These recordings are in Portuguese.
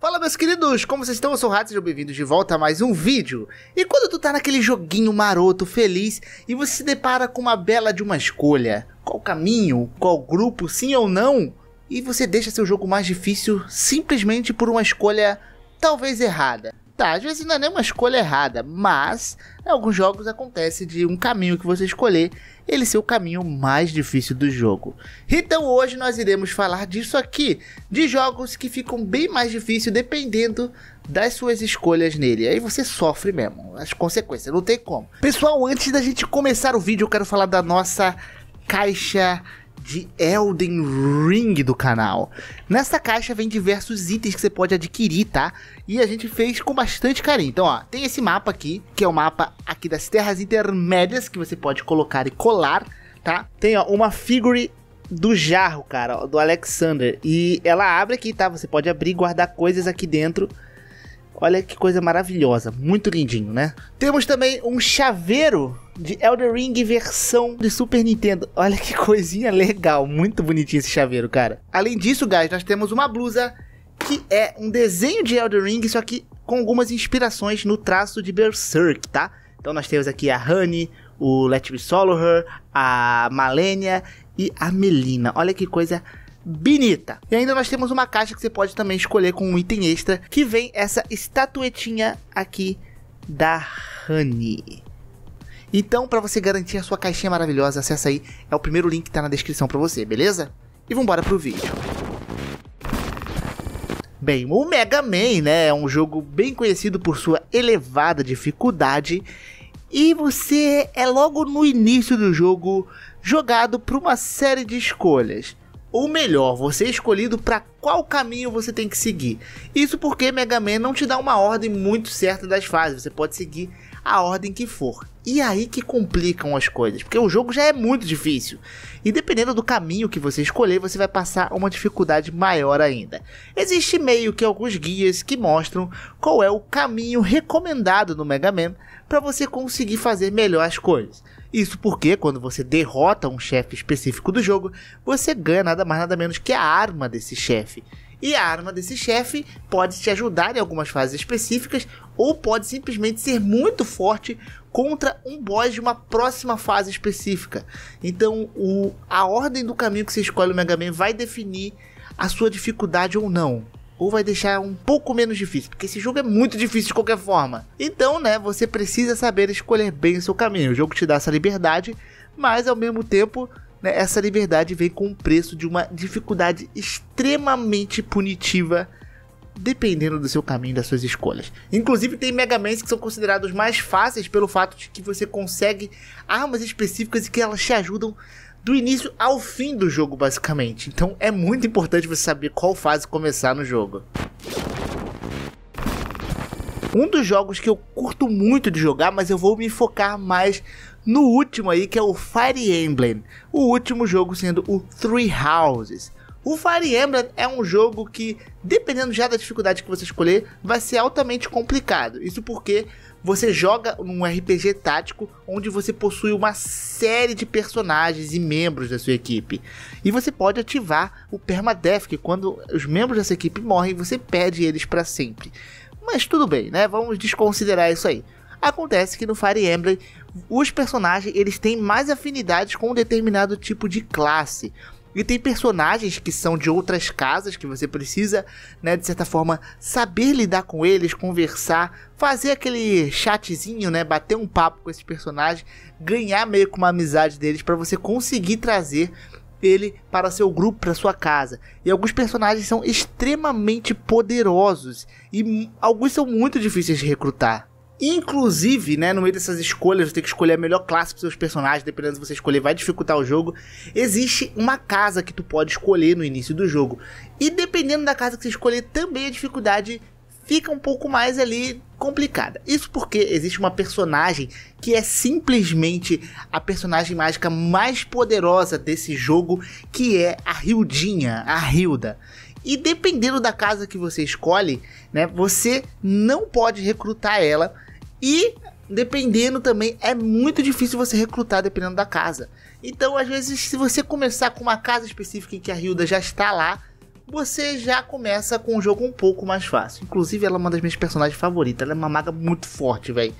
Fala meus queridos, como vocês estão? Eu sou o Rato, sejam bem-vindos de volta a mais um vídeo. E quando tu tá naquele joguinho maroto, feliz, e você se depara com uma bela de uma escolha, qual caminho, qual grupo, sim ou não, e você deixa seu jogo mais difícil simplesmente por uma escolha talvez errada. Tá, às vezes não é nem uma escolha errada, mas em alguns jogos acontece de um caminho que você escolher ele ser o caminho mais difícil do jogo. Então hoje nós iremos falar disso aqui, de jogos que ficam bem mais difíceis dependendo das suas escolhas nele. Aí você sofre mesmo as consequências, não tem como. Pessoal, antes da gente começar o vídeo, eu quero falar da nossa caixa de Elden Ring do canal. Nessa caixa vem diversos itens que você pode adquirir, tá? E a gente fez com bastante carinho. Então, ó, tem esse mapa aqui, que é o mapa aqui das terras intermédias, que você pode colocar e colar, tá? Tem, ó, uma figure do jarro, cara, ó, do Alexander. E ela abre aqui, tá? Você pode abrir e guardar coisas aqui dentro. Olha que coisa maravilhosa, muito lindinho, né? Temos também um chaveiro de Elder Ring versão de Super Nintendo. Olha que coisinha legal, muito bonitinho esse chaveiro, cara. Além disso, guys, nós temos uma blusa que é um desenho de Elder Ring, só que com algumas inspirações no traço de Berserk, tá? Então nós temos aqui a Honey, o Let Me Solo Her, a Malenia e a Melina. Olha que coisa bonita. E ainda nós temos uma caixa que você pode também escolher com um item extra, que vem essa estatuetinha aqui da Honey. Então, para você garantir a sua caixinha maravilhosa, acessa aí, é o primeiro link que tá na descrição para você, beleza? E vambora pro vídeo. Bem, o Mega Man, né, é um jogo bem conhecido por sua elevada dificuldade e você é logo no início do jogo jogado por uma série de escolhas. Ou melhor, você é escolhido para qual caminho você tem que seguir. Isso porque Mega Man não te dá uma ordem muito certa das fases, você pode seguir a ordem que for. E aí que complicam as coisas, porque o jogo já é muito difícil. E dependendo do caminho que você escolher, você vai passar uma dificuldade maior ainda. Existe meio que alguns guias que mostram qual é o caminho recomendado no Mega Man para você conseguir fazer melhor as coisas. Isso porque quando você derrota um chefe específico do jogo, você ganha nada mais nada menos que a arma desse chefe. E a arma desse chefe pode te ajudar em algumas fases específicas ou pode simplesmente ser muito forte contra um boss de uma próxima fase específica. Então, o, a ordem do caminho que você escolhe o Mega Man vai definir a sua dificuldade ou não. Ou vai deixar um pouco menos difícil, porque esse jogo é muito difícil de qualquer forma. Então, né, você precisa saber escolher bem o seu caminho. O jogo te dá essa liberdade, mas ao mesmo tempo, né, essa liberdade vem com o preço de uma dificuldade extremamente punitiva dependendo do seu caminho, das suas escolhas. Inclusive, tem Megamans que são considerados mais fáceis pelo fato de que você consegue armas específicas e que elas te ajudam do início ao fim do jogo, basicamente. Então, é muito importante você saber qual fase começar no jogo. Um dos jogos que eu curto muito de jogar, mas eu vou me focar mais no último aí, que é o Fire Emblem. O último jogo sendo o Three Houses. O Fire Emblem é um jogo que, dependendo já da dificuldade que você escolher, vai ser altamente complicado. Isso porque você joga num RPG tático onde você possui uma série de personagens e membros da sua equipe. E você pode ativar o permadeath, que quando os membros dessa equipe morrem, você perde eles para sempre. Mas tudo bem, né? Vamos desconsiderar isso aí. Acontece que no Fire Emblem, os personagens eles têm mais afinidades com um determinado tipo de classe. E tem personagens que são de outras casas que você precisa, né, de certa forma, saber lidar com eles, conversar, fazer aquele chatzinho, né, bater um papo com esses personagens, ganhar meio que uma amizade deles para você conseguir trazer ele para seu grupo, para sua casa. E alguns personagens são extremamente poderosos e alguns são muito difíceis de recrutar. Inclusive, né, no meio dessas escolhas, você tem que escolher a melhor classe para seus personagens, dependendo se você escolher, vai dificultar o jogo. Existe uma casa que tu pode escolher no início do jogo. E dependendo da casa que você escolher, também a dificuldade fica um pouco mais ali complicada. Isso porque existe uma personagem que é simplesmente a personagem mágica mais poderosa desse jogo, que é a Rildinha, a Hilda. E dependendo da casa que você escolhe, né, você não pode recrutar ela e dependendo também, é muito difícil você recrutar dependendo da casa. Então, às vezes, se você começar com uma casa específica em que a Hilda já está lá, você já começa com um jogo um pouco mais fácil. Inclusive, ela é uma das minhas personagens favoritas, ela é uma maga muito forte, velho.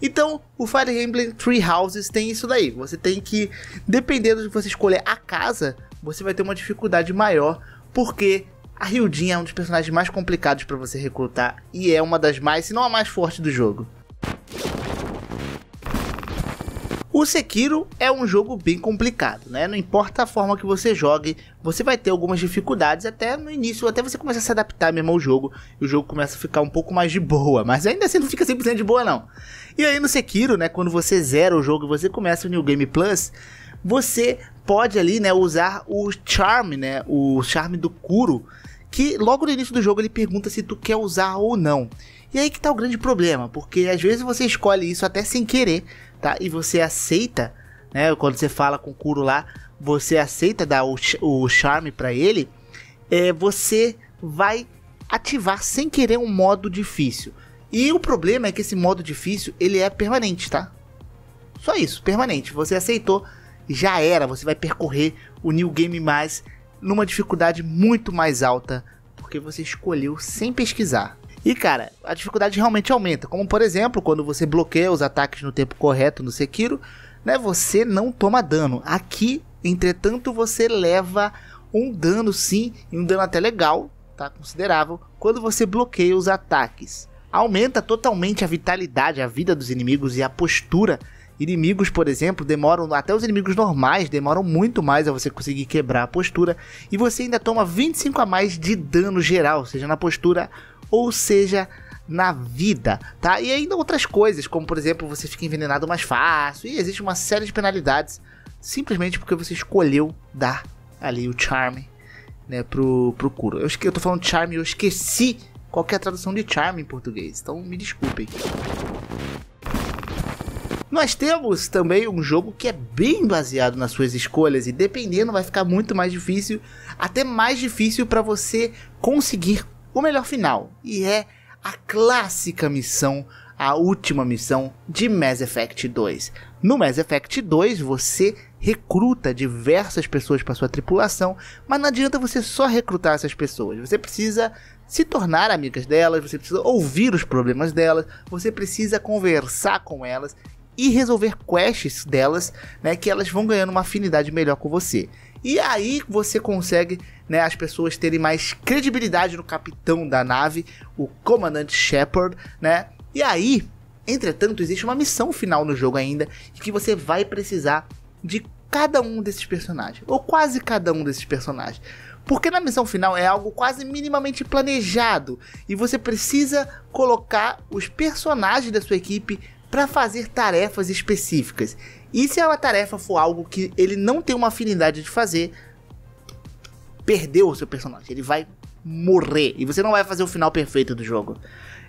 Então, o Fire Emblem Three Houses tem isso daí. Você tem que, dependendo de você escolher a casa, você vai ter uma dificuldade maior, porque a Hildinha é um dos personagens mais complicados para você recrutar e é uma das mais, se não a mais forte do jogo. O Sekiro é um jogo bem complicado, né? Não importa a forma que você jogue, você vai ter algumas dificuldades até no início, até você começar a se adaptar mesmo ao jogo, e o jogo começa a ficar um pouco mais de boa, mas ainda assim não fica 100% de boa não. E aí no Sekiro, né, quando você zera o jogo e você começa o New Game Plus, você pode ali, né, usar o charme, né, o charme do Kuro, que logo no início do jogo ele pergunta se tu quer usar ou não. E aí que tá o grande problema, porque às vezes você escolhe isso até sem querer, tá? E você aceita, né? Quando você fala com o Kuro lá, você aceita dar o, o charme para ele, é, você vai ativar sem querer um modo difícil. E o problema é que esse modo difícil, ele é permanente, tá? Só isso, permanente. Você aceitou, já era, você vai percorrer o New Game Mais numa dificuldade muito mais alta, porque você escolheu sem pesquisar. E, cara, a dificuldade realmente aumenta. Como, por exemplo, quando você bloqueia os ataques no tempo correto no Sekiro, né? Você não toma dano. Aqui, entretanto, você leva um dano sim, e um dano até legal, tá? Considerável, quando você bloqueia os ataques. Aumenta totalmente a vitalidade, a vida dos inimigos e a postura inimigos, por exemplo, demoram, até os inimigos normais demoram muito mais a você conseguir quebrar a postura e você ainda toma 25 a mais de dano geral, seja na postura ou seja, na vida, tá? E ainda outras coisas, como por exemplo, você fica envenenado mais fácil, e existe uma série de penalidades simplesmente porque você escolheu dar ali o charme, né, pro, pro Kuro. Eu, eu tô falando charme, eu esqueci qual é a tradução de charme em português, então me desculpem. Nós temos também um jogo que é bem baseado nas suas escolhas e dependendo vai ficar muito mais difícil, até mais difícil para você conseguir o melhor final, e é a clássica missão, a última missão de Mass Effect 2. No Mass Effect 2, você recruta diversas pessoas para sua tripulação, mas não adianta você só recrutar essas pessoas. Você precisa se tornar amigas delas, você precisa ouvir os problemas delas, você precisa conversar com elas e resolver quests delas, né, que elas vão ganhando uma afinidade melhor com você. E aí você consegue né, as pessoas terem mais credibilidade no capitão da nave, o comandante Shepard, né? E aí, entretanto, existe uma missão final no jogo ainda que você vai precisar de cada um desses personagens, ou quase cada um desses personagens. Porque na missão final é algo quase minimamente planejado e você precisa colocar os personagens da sua equipe para fazer tarefas específicas. E se é a tarefa for algo que ele não tem uma afinidade de fazer, perdeu o seu personagem. Ele vai morrer e você não vai fazer o final perfeito do jogo.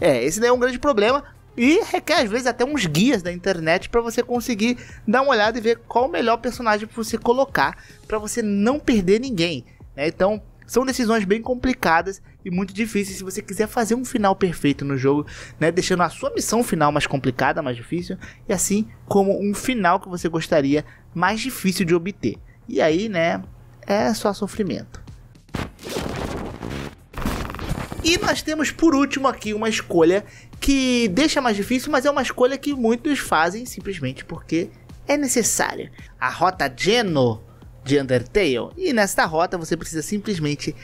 É, esse daí é um grande problema e requer às vezes até uns guias da internet para você conseguir dar uma olhada e ver qual o melhor personagem para você colocar para você não perder ninguém. Né? Então são decisões bem complicadas e muito difíceis se você quiser fazer um final perfeito no jogo, né? Deixando a sua missão final mais complicada, mais difícil, e assim como um final que você gostaria mais difícil de obter. E aí, né, é só sofrimento. E nós temos por último aqui uma escolha que deixa mais difícil, mas é uma escolha que muitos fazem simplesmente porque é necessária. A rota Geno de Undertale. E nesta rota você precisa simplesmente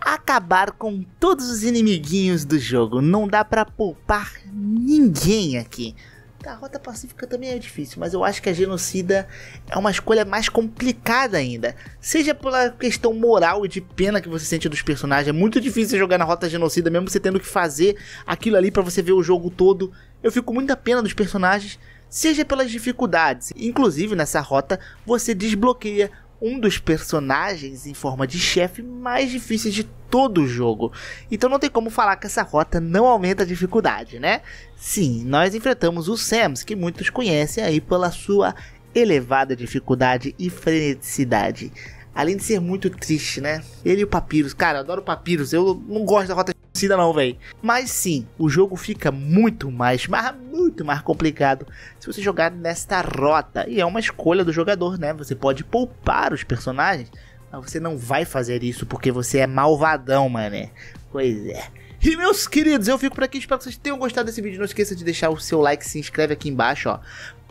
acabar com todos os inimiguinhos do jogo. Não dá para poupar ninguém aqui. A rota pacífica também é difícil, mas eu acho que a genocida é uma escolha mais complicada ainda. Seja pela questão moral e de pena que você sente dos personagens, é muito difícil jogar na rota genocida, mesmo você tendo que fazer aquilo ali para você ver o jogo todo. Eu fico com muita pena dos personagens, seja pelas dificuldades. Inclusive, nessa rota, você desbloqueia um dos personagens em forma de chefe mais difíceis de todo o jogo. Então não tem como falar que essa rota não aumenta a dificuldade, né? Sim, nós enfrentamos o Sams, que muitos conhecem aí pela sua elevada dificuldade e freneticidade. Além de ser muito triste, né? Ele e o Papyrus. Cara, eu adoro o Papyrus. Eu não gosto da rota torcida não, velho. Mas sim, o jogo fica muito mais, mas muito mais complicado se você jogar nesta rota. E é uma escolha do jogador, né? Você pode poupar os personagens, mas você não vai fazer isso porque você é malvadão, mané. Pois é. E meus queridos, eu fico por aqui, espero que vocês tenham gostado desse vídeo. Não esqueça de deixar o seu like, se inscreve aqui embaixo, ó.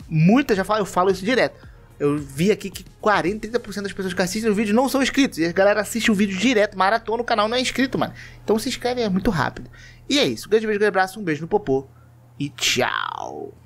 Muita já fala, eu falo isso direto eu vi aqui que 40, 30% das pessoas que assistem o vídeo não são inscritos. E a galera assiste o vídeo direto, maratona, o canal não é inscrito, mano. Então se inscreve, é muito rápido. E é isso. Um grande beijo, grande abraço, um beijo no popô e tchau.